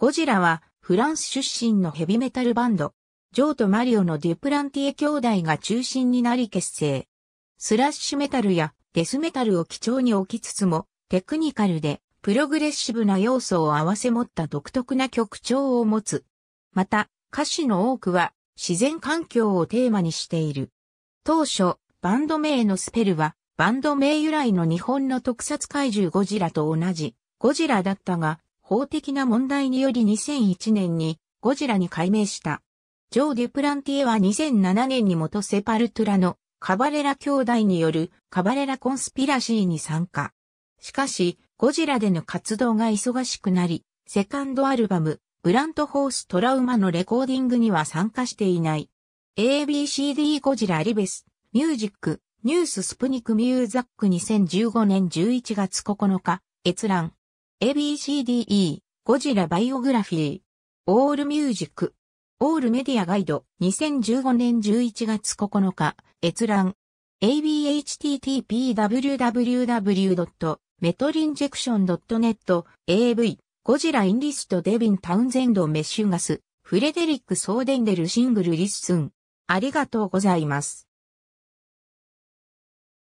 ゴジラはフランス出身のヘビメタルバンド、ジョーとマリオのデュプランティエ兄弟が中心になり結成。スラッシュメタルやデスメタルを基調に置きつつも、テクニカルでプログレッシブな要素を併せ持った独特な曲調を持つ。また、歌詞の多くは自然環境をテーマにしている。当初、バンド名のスペルは、バンド名由来の日本の特撮怪獣ゴジラと同じ、ゴジラだったが、法的な問題により2001年にゴジラに改名した。ジョー・デュプランティエは2007年に元セパルトゥラのカバレラ兄弟によるカバレラコンスピラシーに参加。しかし、ゴジラでの活動が忙しくなり、セカンドアルバム、ブラントホーストラウマのレコーディングには参加していない。ABCD ゴジラリベス、ミュージック、ニューススプニクミューザック2015年11月9日、閲覧。ABCDE、ゴジラバイオグラフィー、オールミュージック、オールメディアガイド、2015年11月9日、閲覧、a b h t t p w w w m e t r i n j e c t i o n n e t av、ゴジラインリストデビン・タウンゼンド・メッシュガス、フレデリック・ソーデンデル・シングル・リッスン。ありがとうございます。